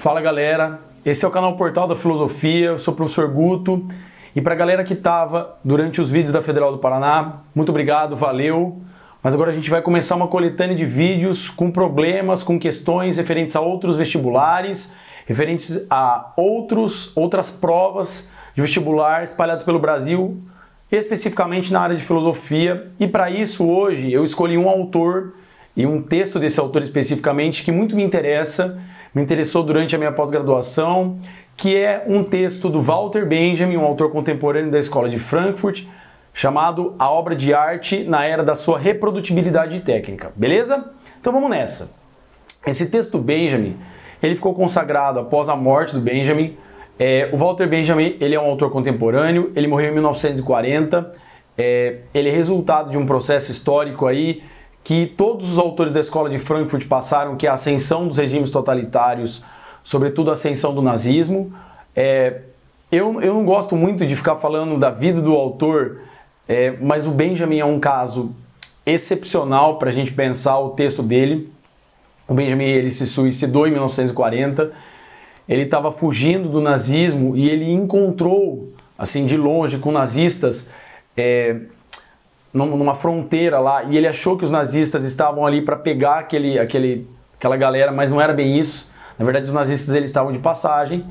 Fala galera, esse é o canal Portal da Filosofia, eu sou o professor Guto. E para a galera que estava durante os vídeos da Federal do Paraná, muito obrigado, valeu. Mas agora a gente vai começar uma coletânea de vídeos com problemas, com questões referentes a outros vestibulares, referentes a outros, outras provas de vestibular espalhadas pelo Brasil, especificamente na área de filosofia. E para isso, hoje, eu escolhi um autor e um texto desse autor especificamente que muito me interessa me interessou durante a minha pós-graduação, que é um texto do Walter Benjamin, um autor contemporâneo da Escola de Frankfurt, chamado A Obra de Arte na Era da Sua Reprodutibilidade Técnica. Beleza? Então vamos nessa. Esse texto do Benjamin, ele ficou consagrado após a morte do Benjamin. É, o Walter Benjamin, ele é um autor contemporâneo, ele morreu em 1940, é, ele é resultado de um processo histórico aí que todos os autores da escola de Frankfurt passaram, que é a ascensão dos regimes totalitários, sobretudo a ascensão do nazismo. É, eu, eu não gosto muito de ficar falando da vida do autor, é, mas o Benjamin é um caso excepcional para a gente pensar o texto dele. O Benjamin ele se suicidou em 1940. Ele estava fugindo do nazismo e ele encontrou, assim, de longe, com nazistas. É, numa fronteira lá e ele achou que os nazistas estavam ali para pegar aquele, aquele, aquela galera, mas não era bem isso. Na verdade, os nazistas eles estavam de passagem.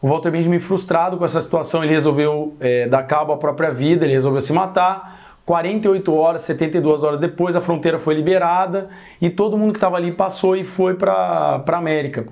O Walter Benjamin, frustrado com essa situação, ele resolveu é, dar cabo à própria vida, ele resolveu se matar. 48 horas, 72 horas depois, a fronteira foi liberada e todo mundo que estava ali passou e foi para a América.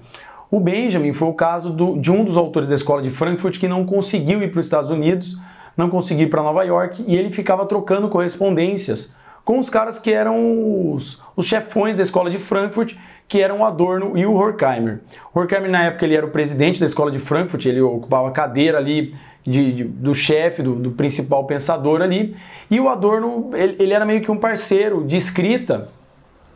O Benjamin foi o caso do, de um dos autores da escola de Frankfurt que não conseguiu ir para os Estados Unidos não conseguia ir para Nova York e ele ficava trocando correspondências com os caras que eram os, os chefões da escola de Frankfurt, que eram o Adorno e o Horkheimer. O Horkheimer, na época, ele era o presidente da escola de Frankfurt, ele ocupava a cadeira ali de, de, do chefe, do, do, principal pensador ali. E o Adorno, ele, ele era meio que um parceiro de escrita,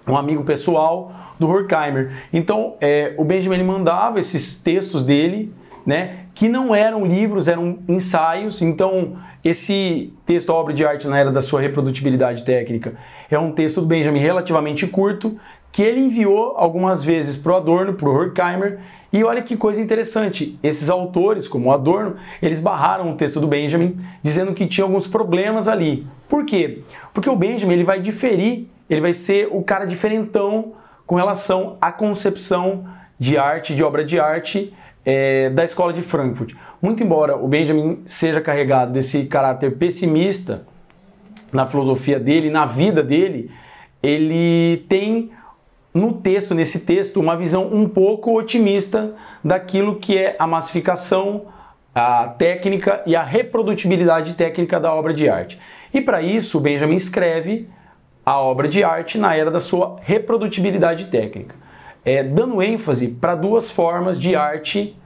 um amigo pessoal do Horkheimer. Então, é, o Benjamin mandava esses textos dele né? Que não eram livros, eram ensaios. Então, esse texto, obra de arte na era da sua reprodutibilidade técnica, é um texto do Benjamin relativamente curto, que ele enviou algumas vezes para o Adorno, para o Horkheimer, e olha que coisa interessante, esses autores, como o Adorno, eles barraram o texto do Benjamin, dizendo que tinha alguns problemas ali. Por quê? Porque o Benjamin ele vai diferir, ele vai ser o cara diferentão com relação à concepção de arte, de obra de arte é, da escola de Frankfurt. Muito embora o Benjamin seja carregado desse caráter pessimista na filosofia dele, na vida dele, ele tem no texto, nesse texto, uma visão um pouco otimista daquilo que é a massificação, a técnica e a reprodutibilidade técnica da obra de arte. E para isso, o Benjamin escreve a obra de arte na era da sua reprodutibilidade técnica é, dando ênfase para duas formas de arte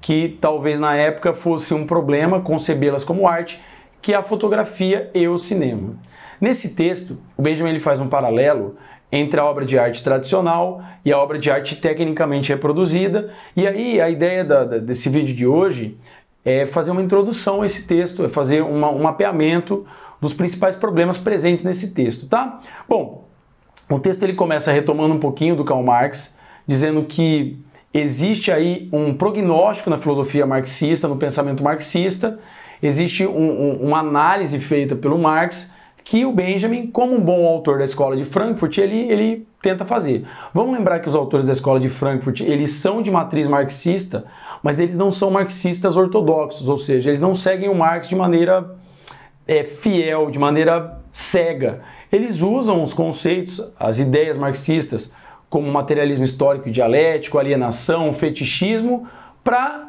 que talvez na época fosse um problema concebê-las como arte, que é a fotografia e o cinema. Nesse texto, o Benjamin ele faz um paralelo entre a obra de arte tradicional e a obra de arte tecnicamente reproduzida. E aí a ideia da, da, desse vídeo de hoje é fazer uma introdução a esse texto, é fazer uma, um mapeamento dos principais problemas presentes nesse texto, tá? Bom, o texto ele começa retomando um pouquinho do Karl Marx, dizendo que existe aí um prognóstico na filosofia marxista, no pensamento marxista, existe um, um, uma análise feita pelo Marx que o Benjamin, como um bom autor da escola de Frankfurt, ele, ele tenta fazer. Vamos lembrar que os autores da escola de Frankfurt, eles são de matriz marxista, mas eles não são marxistas ortodoxos, ou seja, eles não seguem o Marx de maneira é, fiel, de maneira cega. Eles usam os conceitos, as ideias marxistas, como materialismo histórico e dialético, alienação, fetichismo, para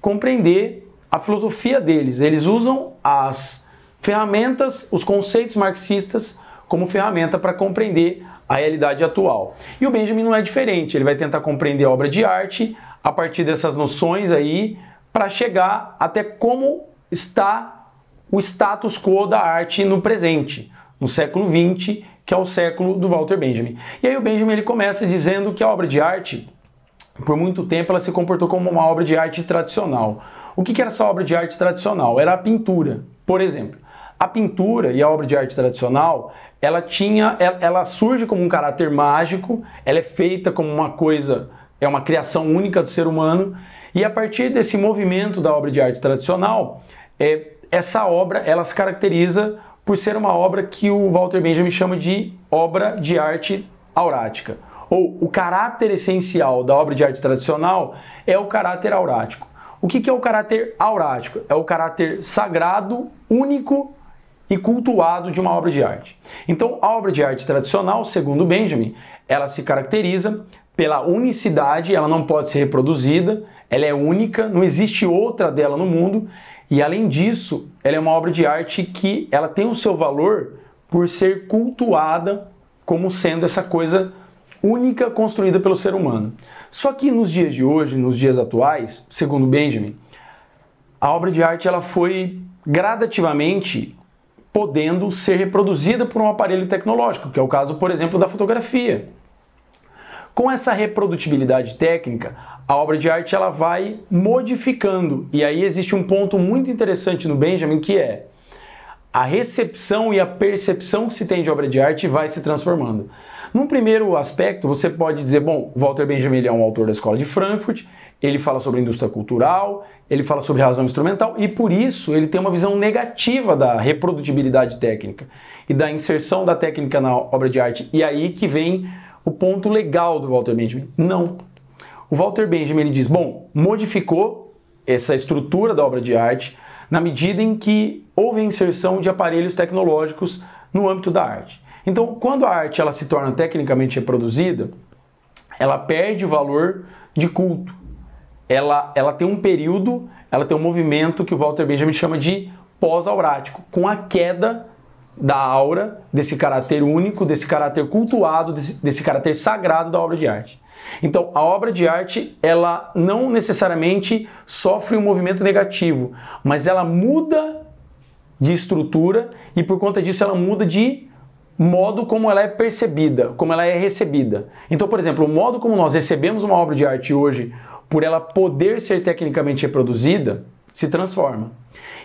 compreender a filosofia deles. Eles usam as ferramentas, os conceitos marxistas como ferramenta para compreender a realidade atual. E o Benjamin não é diferente, ele vai tentar compreender a obra de arte a partir dessas noções aí para chegar até como está o status quo da arte no presente, no século XX que é o século do Walter Benjamin. E aí o Benjamin ele começa dizendo que a obra de arte, por muito tempo, ela se comportou como uma obra de arte tradicional. O que, que era essa obra de arte tradicional? Era a pintura, por exemplo. A pintura e a obra de arte tradicional, ela tinha, ela surge como um caráter mágico, ela é feita como uma coisa, é uma criação única do ser humano, e a partir desse movimento da obra de arte tradicional, é, essa obra ela se caracteriza por ser uma obra que o Walter Benjamin chama de obra de arte aurática. Ou o caráter essencial da obra de arte tradicional é o caráter aurático. O que, é o caráter aurático? É o caráter sagrado, único e cultuado de uma obra de arte. Então, a obra de arte tradicional, segundo Benjamin, ela se caracteriza pela unicidade, ela não pode ser reproduzida, ela é única, não existe outra dela no mundo, e além disso, ela é uma obra de arte que ela tem o seu valor por ser cultuada como sendo essa coisa única construída pelo ser humano. Só que nos dias de hoje, nos dias atuais, segundo Benjamin, a obra de arte ela foi gradativamente podendo ser reproduzida por um aparelho tecnológico, que é o caso, por exemplo, da fotografia. Com essa reprodutibilidade técnica, a obra de arte ela vai modificando. E aí existe um ponto muito interessante no Benjamin que é a recepção e a percepção que se tem de obra de arte vai se transformando. Num primeiro aspecto, você pode dizer, bom, Walter Benjamin é um autor da Escola de Frankfurt, ele fala sobre indústria cultural, ele fala sobre razão instrumental e por isso ele tem uma visão negativa da reprodutibilidade técnica e da inserção da técnica na obra de arte. E aí que vem o ponto legal do Walter Benjamin. Não. O Walter Benjamin ele diz: bom, modificou essa estrutura da obra de arte na medida em que houve a inserção de aparelhos tecnológicos no âmbito da arte. Então, quando a arte ela se torna tecnicamente reproduzida, ela perde o valor de culto. Ela, ela tem um período, ela tem um movimento que o Walter Benjamin chama de pós-aurático, com a queda da aura, desse caráter único, desse caráter cultuado, desse, desse caráter sagrado da obra de arte. Então, a obra de arte, ela não necessariamente sofre um movimento negativo, mas ela muda de estrutura e por conta disso ela muda de modo como ela é percebida, como ela é recebida. Então, por exemplo, o modo como nós recebemos uma obra de arte hoje, por ela poder ser tecnicamente reproduzida, se transforma.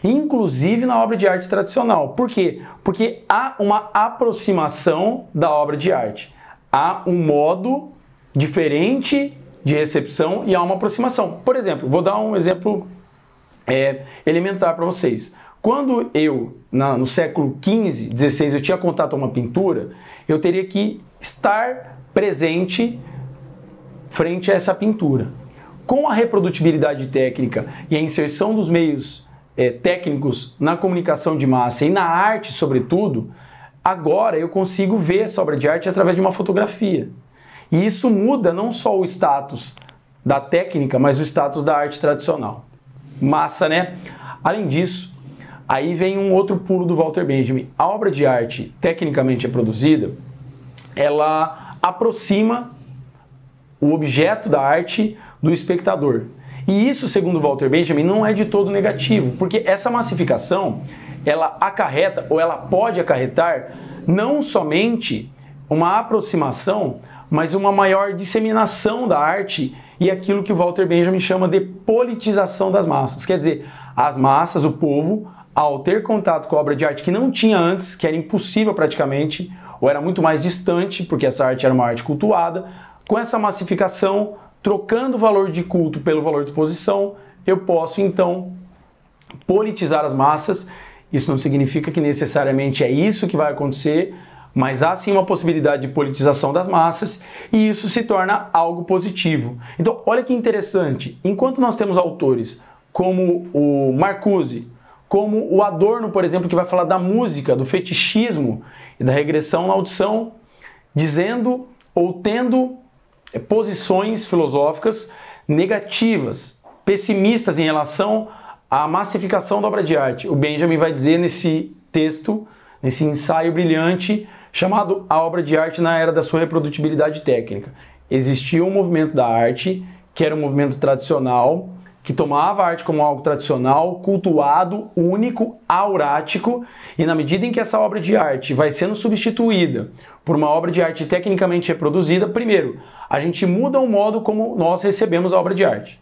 Inclusive na obra de arte tradicional. Por quê? Porque há uma aproximação da obra de arte. Há um modo diferente de recepção e há uma aproximação. Por exemplo, vou dar um exemplo é, elementar para vocês. Quando eu, na, no século XV, XVI, eu tinha contato a uma pintura, eu teria que estar presente frente a essa pintura. Com a reprodutibilidade técnica e a inserção dos meios é, técnicos na comunicação de massa e na arte, sobretudo, agora eu consigo ver essa obra de arte através de uma fotografia. E isso muda não só o status da técnica, mas o status da arte tradicional. Massa, né? Além disso, aí vem um outro pulo do Walter Benjamin. A obra de arte tecnicamente produzida, ela aproxima o objeto da arte do espectador. E isso, segundo Walter Benjamin, não é de todo negativo, porque essa massificação ela acarreta ou ela pode acarretar não somente uma aproximação, mas uma maior disseminação da arte e aquilo que Walter Benjamin chama de politização das massas. Quer dizer, as massas, o povo, ao ter contato com a obra de arte que não tinha antes, que era impossível praticamente, ou era muito mais distante, porque essa arte era uma arte cultuada, com essa massificação, Trocando o valor de culto pelo valor de posição, eu posso então politizar as massas. Isso não significa que necessariamente é isso que vai acontecer, mas há sim uma possibilidade de politização das massas e isso se torna algo positivo. Então, olha que interessante, enquanto nós temos autores como o Marcuse, como o Adorno, por exemplo, que vai falar da música, do fetichismo e da regressão na audição, dizendo ou tendo é posições filosóficas negativas, pessimistas em relação à massificação da obra de arte. O Benjamin vai dizer nesse texto, nesse ensaio brilhante, chamado A Obra de Arte na Era da Sua Reprodutibilidade Técnica. Existia um movimento da arte, que era um movimento tradicional, que tomava a arte como algo tradicional, cultuado, único, aurático, e na medida em que essa obra de arte vai sendo substituída por uma obra de arte tecnicamente reproduzida, primeiro, a gente muda o modo como nós recebemos a obra de arte.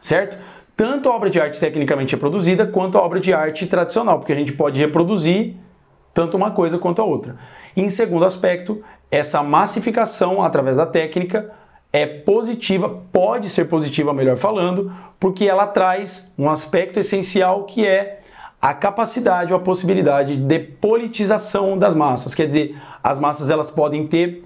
Certo? Tanto a obra de arte tecnicamente reproduzida quanto a obra de arte tradicional, porque a gente pode reproduzir tanto uma coisa quanto a outra. Em segundo aspecto, essa massificação através da técnica é positiva, pode ser positiva, melhor falando, porque ela traz um aspecto essencial que é a capacidade ou a possibilidade de politização das massas. Quer dizer, as massas elas podem ter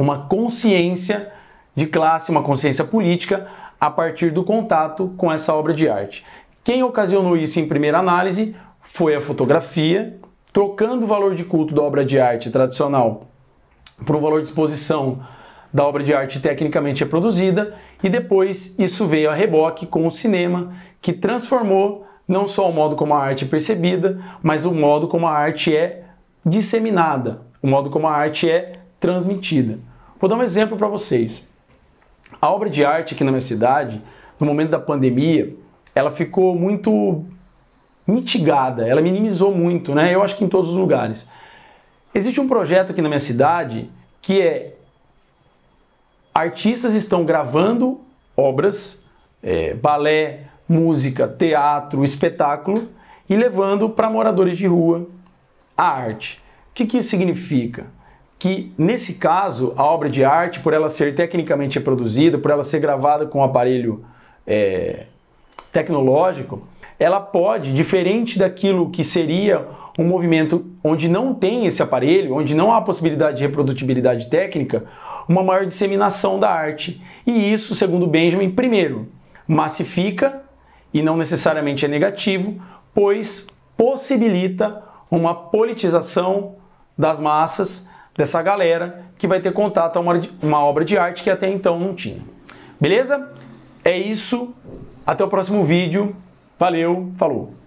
uma consciência de classe, uma consciência política a partir do contato com essa obra de arte. Quem ocasionou isso em primeira análise foi a fotografia, trocando o valor de culto da obra de arte tradicional por um valor de exposição da obra de arte tecnicamente reproduzida, e depois isso veio a reboque com o cinema, que transformou não só o modo como a arte é percebida, mas o modo como a arte é disseminada, o modo como a arte é transmitida. Vou dar um exemplo para vocês. A obra de arte aqui na minha cidade, no momento da pandemia, ela ficou muito mitigada, ela minimizou muito, né? Eu acho que em todos os lugares. Existe um projeto aqui na minha cidade que é artistas estão gravando obras, é, balé, música, teatro, espetáculo e levando para moradores de rua a arte. O que, que isso significa? que nesse caso a obra de arte, por ela ser tecnicamente produzida, por ela ser gravada com um aparelho é, tecnológico, ela pode, diferente daquilo que seria um movimento onde não tem esse aparelho, onde não há possibilidade de reprodutibilidade técnica, uma maior disseminação da arte. E isso, segundo Benjamin, primeiro, massifica e não necessariamente é negativo, pois possibilita uma politização das massas dessa galera que vai ter contato a uma, uma obra de arte que até então não tinha. Beleza? É isso. Até o próximo vídeo. Valeu, falou!